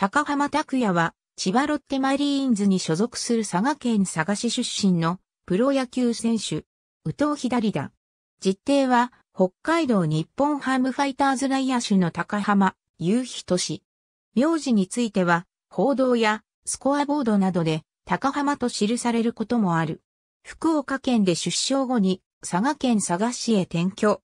高浜拓也は、千葉ロッテマリーンズに所属する佐賀県佐賀市出身のプロ野球選手、宇藤左だ。実定は、北海道日本ハムファイターズ内野手の高浜、雄人氏。名字については、報道やスコアボードなどで高浜と記されることもある。福岡県で出生後に佐賀県佐賀市へ転居。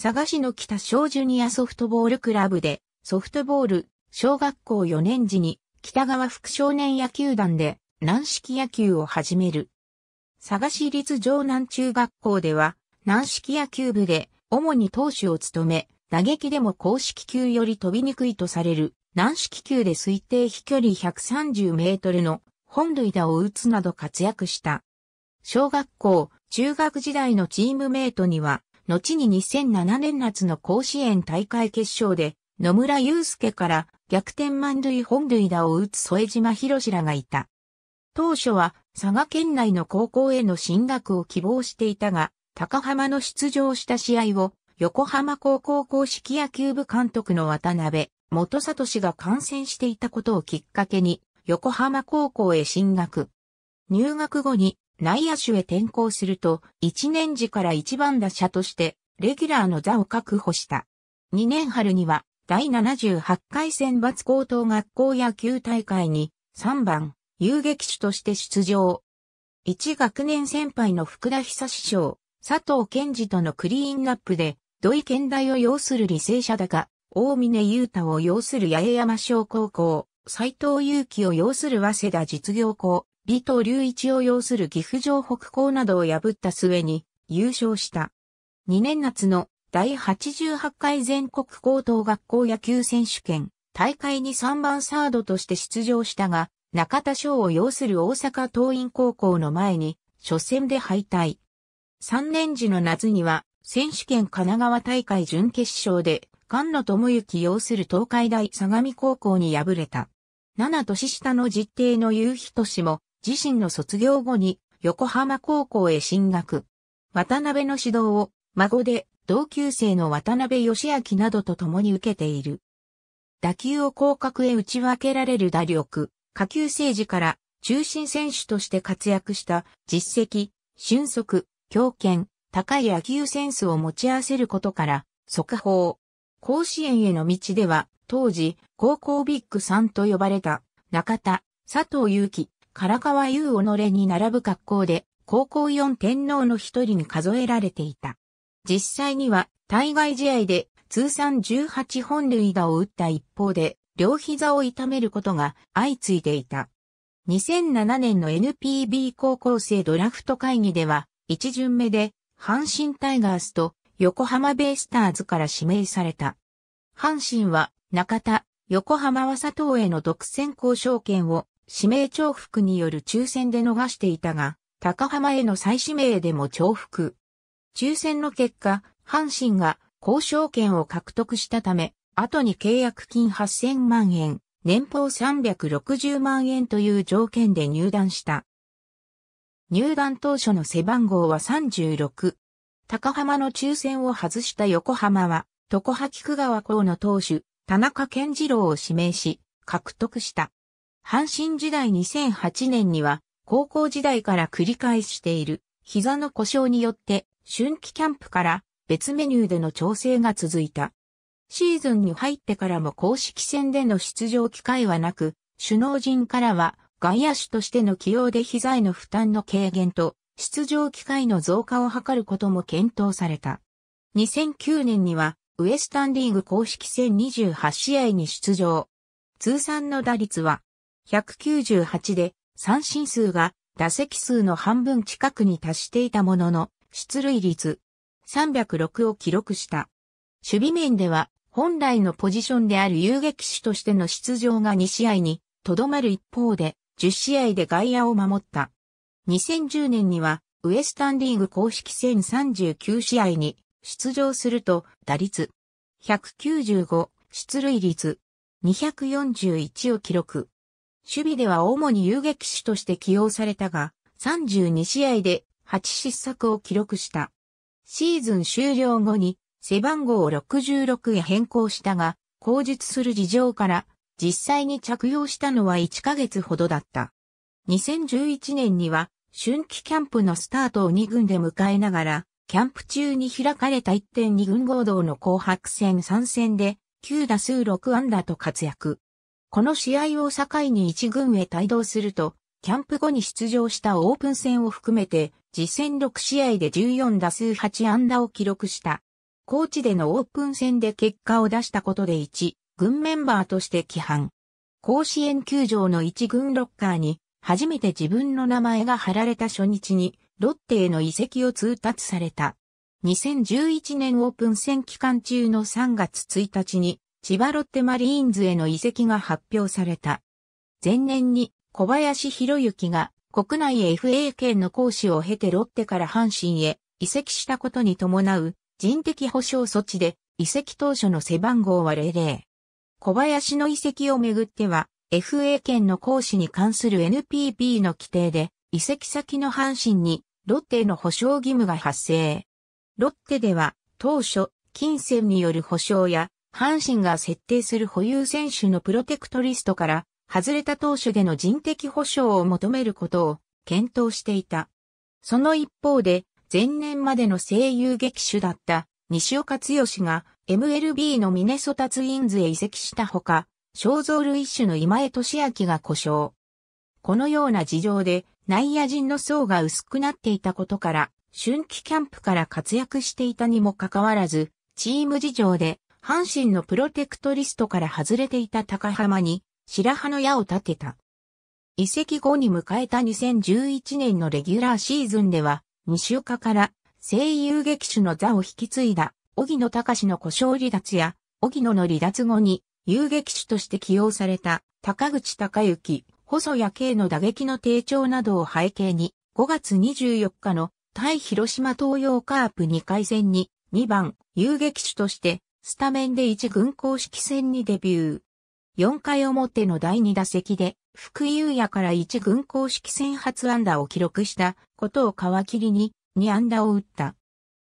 佐賀市の北小ジュニアソフトボールクラブでソフトボール小学校4年時に北川副少年野球団で軟式野球を始める。佐賀市立城南中学校では軟式野球部で主に投手を務め、打撃でも公式球より飛びにくいとされる軟式球で推定飛距離130メートルの本塁打を打つなど活躍した。小学校、中学時代のチームメイトには、後に2007年夏の甲子園大会決勝で野村祐介から逆転満塁本塁打を打つ添島博士らがいた。当初は佐賀県内の高校への進学を希望していたが、高浜の出場した試合を横浜高校公式野球部監督の渡辺元里氏が観戦していたことをきっかけに横浜高校へ進学。入学後に内野手へ転校すると1年時から1番打者としてレギュラーの座を確保した。2年春には第78回選抜高等学校野球大会に3番、遊撃手として出場。1学年先輩の福田久志賞、佐藤健二とのクリーンナップで、土井健大を要する履正社高、大峰雄太を要する八重山小高校、斎藤祐樹を要する早稲田実業校、李藤隆一を要する岐阜城北高などを破った末に優勝した。2年夏の第88回全国高等学校野球選手権大会に3番サードとして出場したが、中田翔を要する大阪桐蔭高校の前に、初戦で敗退。3年時の夏には、選手権神奈川大会準決勝で、菅野智之要する東海大相模高校に敗れた。7年下の実定の優人氏も、自身の卒業後に横浜高校へ進学。渡辺の指導を、孫で同級生の渡辺義明などと共に受けている。打球を広角へ打ち分けられる打力、下級生時から中心選手として活躍した実績、俊足、強肩、高い野球センスを持ち合わせることから、速報。甲子園への道では、当時、高校ビッグ3と呼ばれた、中田、佐藤祐樹、唐川優己に並ぶ格好で、高校4天皇の一人に数えられていた。実際には対外試合で通算18本塁打を打った一方で、両膝を痛めることが相次いでいた。2007年の NPB 高校生ドラフト会議では、一巡目で阪神タイガースと横浜ベイスターズから指名された。阪神は中田、横浜は佐藤への独占交渉権を指名重複による抽選で逃していたが、高浜への再指名でも重複。抽選の結果、阪神が交渉権を獲得したため、後に契約金8000万円、年俸360万円という条件で入団した。入団当初の背番号は36。高浜の抽選を外した横浜は、床波菊川校の投手、田中健次郎を指名し、獲得した。阪神時代2008年には、高校時代から繰り返している、膝の故障によって春季キャンプから別メニューでの調整が続いた。シーズンに入ってからも公式戦での出場機会はなく、首脳陣からは外野手としての起用で膝への負担の軽減と出場機会の増加を図ることも検討された。2009年にはウエスタンリーグ公式戦28試合に出場。通算の打率は198で三振数が打席数の半分近くに達していたものの、出塁率306を記録した。守備面では本来のポジションである遊撃手としての出場が2試合にとどまる一方で10試合で外野を守った。2010年にはウエスタンリーグ公式戦39試合に出場すると打率195出塁率241を記録。守備では主に遊撃手として起用されたが、32試合で8失策を記録した。シーズン終了後に背番号を66へ変更したが、口述する事情から実際に着用したのは1ヶ月ほどだった。2011年には春季キャンプのスタートを2軍で迎えながら、キャンプ中に開かれた1.2軍合同の紅白戦3戦で9打数6安打と活躍。この試合を境に1軍へ帯同すると、キャンプ後に出場したオープン戦を含めて実戦6試合で14打数8安打を記録した。高知でのオープン戦で結果を出したことで1、軍メンバーとして規範。甲子園球場の1軍ロッカーに、初めて自分の名前が貼られた初日に、ロッテへの移籍を通達された。2011年オープン戦期間中の3月1日に、千葉ロッテマリーンズへの移籍が発表された。前年に小林博之が国内 FA 権の行使を経てロッテから阪神へ移籍したことに伴う人的保障措置で移籍当初の背番号は00。小林の移籍をめぐっては FA 権の行使に関する NPB の規定で移籍先の阪神にロッテへの保証義務が発生。ロッテでは当初金銭による保証や阪神が設定する保有選手のプロテクトリストから外れた投手での人的保障を求めることを検討していた。その一方で、前年までの声優劇手だった西岡剛が MLB のミネソタツインズへ移籍したほか、肖像類種の今江俊明が故障。このような事情で内野陣の層が薄くなっていたことから、春季キャンプから活躍していたにもかかわらず、チーム事情で阪神のプロテクトリストから外れていた高浜に白羽の矢を立てた。移籍後に迎えた2011年のレギュラーシーズンでは、西岡から声優劇種の座を引き継いだ、荻野隆の故障離脱や、荻野の離脱後に遊劇種として起用された、高口隆之、細谷圭の打撃の低調などを背景に、5月24日の対広島東洋カープ2回戦に2番遊劇種としてスタメンで1軍公式戦にデビュー。4回表の第2打席で、福井優也から1軍公式戦初安打を記録したことを皮切りに2安打を打った。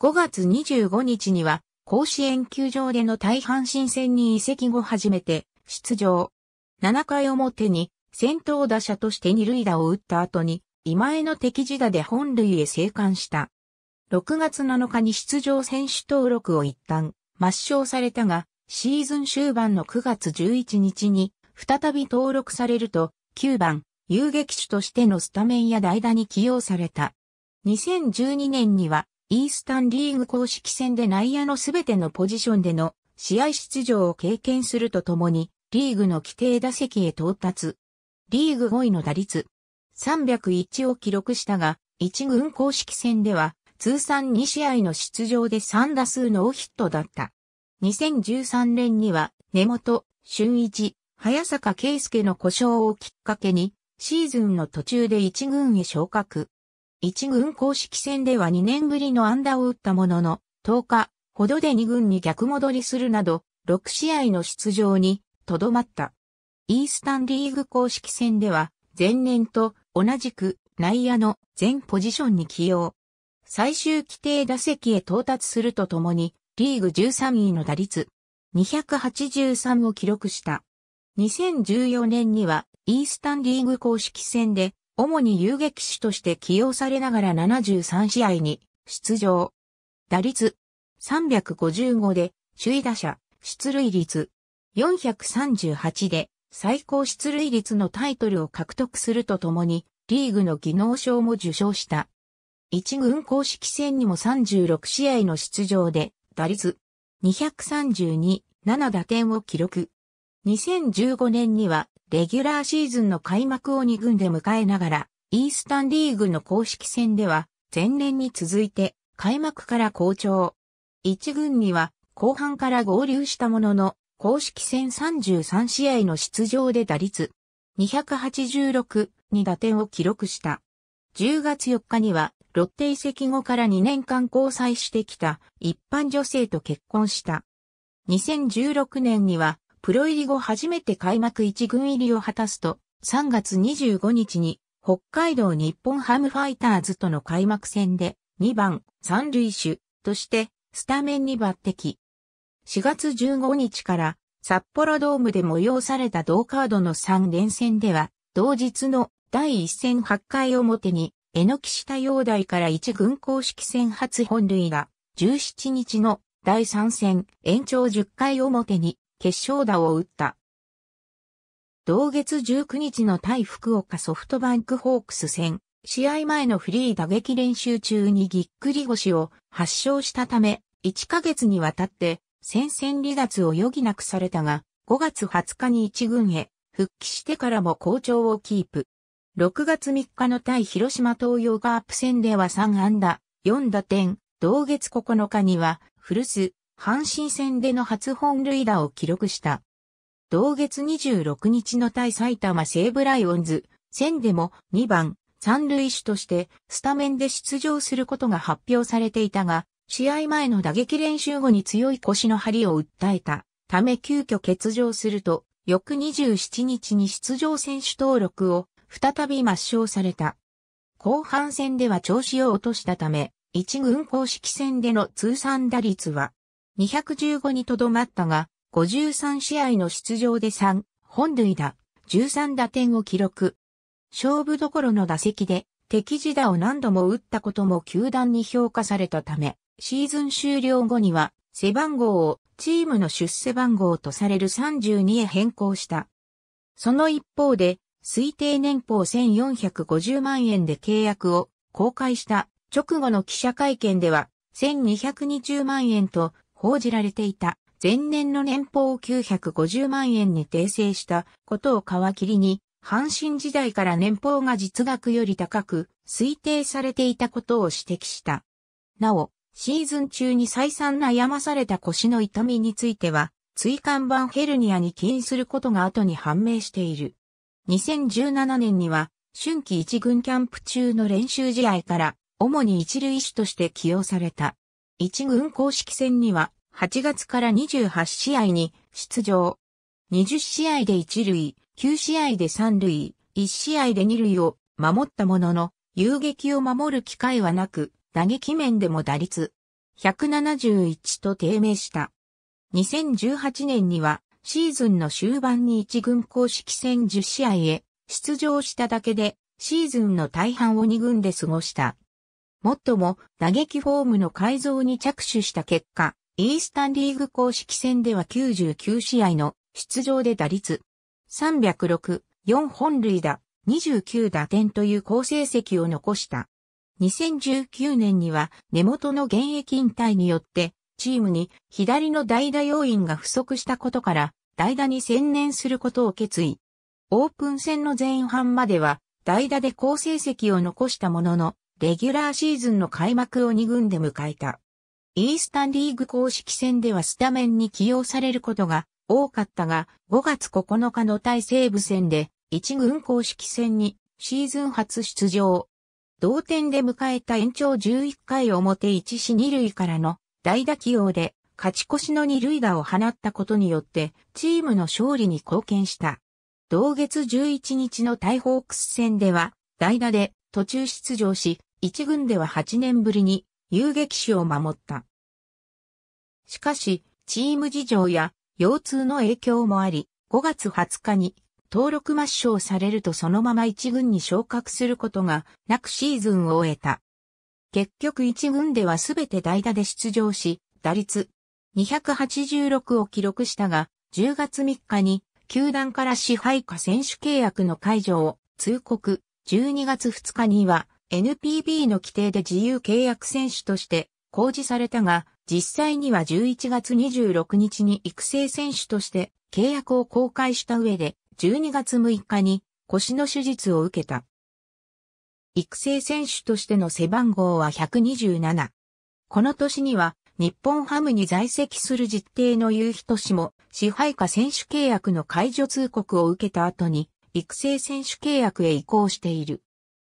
5月25日には、甲子園球場での大阪新戦に移籍後初めて出場。7回表に先頭打者として二塁打を打った後に、今江の敵地打で本塁へ生還した。6月7日に出場選手登録を一旦抹消されたが、シーズン終盤の9月11日に再び登録されると9番遊撃手としてのスタメンや代打に起用された。2012年にはイースタンリーグ公式戦で内野のすべてのポジションでの試合出場を経験するとともにリーグの規定打席へ到達。リーグ5位の打率301を記録したが1軍公式戦では通算2試合の出場で3打数ノーヒットだった。2013年には根本、俊一、早坂圭介の故障をきっかけに、シーズンの途中で一軍へ昇格。一軍公式戦では2年ぶりの安打を打ったものの、10日ほどで二軍に逆戻りするなど、6試合の出場にとどまった。イースタンリーグ公式戦では、前年と同じく内野の全ポジションに起用。最終規定打席へ到達するとともに、リーグ13位の打率、283を記録した。2014年には、イースタンリーグ公式戦で、主に遊撃手として起用されながら73試合に出場。打率355で首位打者、出塁率438で最高出塁率のタイトルを獲得するとともに、リーグの技能賞も受賞した。一軍公式戦にも36試合の出場で打率232、7打点を記録。2015年には、レギュラーシーズンの開幕を2軍で迎えながら、イースタンリーグの公式戦では、前年に続いて、開幕から好調。1軍には、後半から合流したものの、公式戦33試合の出場で打率286に打点を記録した。10月4日にはロッテ移籍後から2年間交際してきた一般女性と結婚した。2016年には、プロ入り後初めて開幕1軍入りを果たすと、3月25日に、北海道日本ハムファイターズとの開幕戦で、2番、三塁手として、スタメンに抜擢。4月15日から、札幌ドームで催された同カードの3連戦では、同日の第1戦8回表に榎木下陽台から1軍公式戦初本塁打、17日の第3戦延長10回表に決勝打を打った。同月19日の対福岡ソフトバンクホークス戦、試合前のフリー打撃練習中にぎっくり腰を発症したため、1ヶ月にわたって戦線離脱を余儀なくされたが、5月20日に1軍へ復帰してからも好調をキープ。6月3日の対広島東洋カープ戦では3安打、4打点、同月9日には、古巣、阪神戦での初本塁打を記録した。同月26日の対埼玉西武ライオンズ戦でも2番三塁手としてスタメンで出場することが発表されていたが、試合前の打撃練習後に強い腰の張りを訴えたため急遽欠場すると、翌27日に出場選手登録を再び抹消された。後半戦では調子を落としたため、一軍公式戦での通算打率は215にとどまったが、53試合の出場で3、本塁打、13打点を記録。勝負どころの打席で敵地打を何度も打ったことも球団に評価されたため、シーズン終了後には背番号をチームの出世番号とされる32へ変更した。その一方で推定年俸1450万円で契約を公開した直後の記者会見では1220万円と報じられていた前年の年俸を950万円に訂正したことを皮切りに阪神時代から年俸が実額より高く推定されていたことを指摘した。なお、シーズン中に再三悩まされた腰の痛みについては、椎間板ヘルニアに起因することが後に判明している。2017年には、春季一軍キャンプ中の練習試合から、主に一塁手として起用された。一軍公式戦には、8月から28試合に出場。20試合で一塁、9試合で三塁、1試合で二塁を守ったものの、遊撃を守る機会はなく、打撃面でも打率171と低迷した。2018年にはシーズンの終盤に一軍公式戦10試合へ出場しただけで、シーズンの大半を2軍で過ごした。もっとも、打撃フォームの改造に着手した結果、イースタンリーグ公式戦では99試合の出場で打率306、4本塁打、29打点という好成績を残した。2019年には根元の現役引退によってチームに左の代打要員が不足したことから代打に専念することを決意。オープン戦の前半までは代打で好成績を残したものの、レギュラーシーズンの開幕を2軍で迎えた。イースタンリーグ公式戦ではスタメンに起用されることが多かったが、5月9日の対西部戦で1軍公式戦にシーズン初出場。同点で迎えた延長11回表1死2塁からの代打起用で勝ち越しの二塁打を放ったことによってチームの勝利に貢献した。同月11日のタイホークス戦では代打で途中出場し、一軍では8年ぶりに遊撃手を守った。しかし、チーム事情や腰痛の影響もあり、5月20日に登録抹消されるとそのまま一軍に昇格することがなくシーズンを終えた。結局一軍ではすべて代打で出場し、打率286を記録したが、10月3日に球団から支配下選手契約の解除を通告、12月2日には NPB の規定で自由契約選手として公示されたが、実際には11月26日に育成選手として契約を公開した上で、12月6日に腰の手術を受けた。育成選手としての背番号は127。この年には、日本ハムに在籍する実定の優秀氏も、支配下選手契約の解除通告を受けた後に、育成選手契約へ移行している。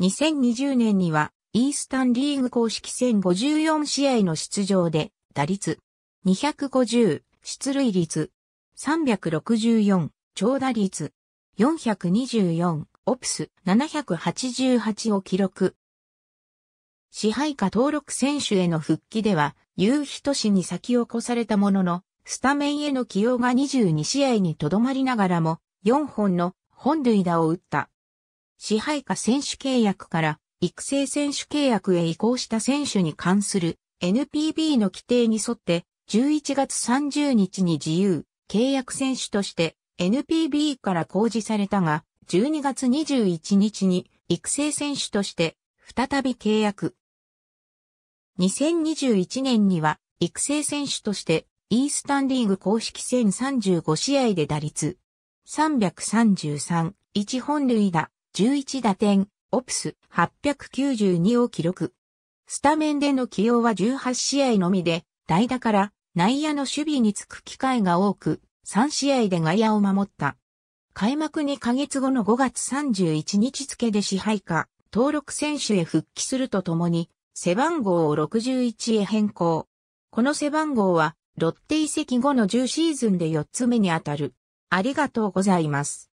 2020年には、イースタンリーグ公式戦54試合の出場で、打率250、出塁率364、長打率424、オプス788を記録。支配下登録選手への復帰では、日人氏に先を越されたものの、スタメンへの起用が22試合にとどまりながらも、4本の本塁打を打った。支配下選手契約から育成選手契約へ移行した選手に関する NPB の規定に沿って11月30日に自由契約選手として NPB から公示されたが12月21日に育成選手として再び契約。2021年には育成選手としてイースタンリーグ公式戦35試合で打率333、1本塁打、11打点、オプス892を記録。スタメンでの起用は18試合のみで、代打から内野の守備につく機会が多く、3試合で外野を守った。開幕2ヶ月後の5月31日付で支配下、登録選手へ復帰するとともに、背番号を61へ変更。この背番号は、ロッテ移籍後の10シーズンで4つ目にあたる。ありがとうございます。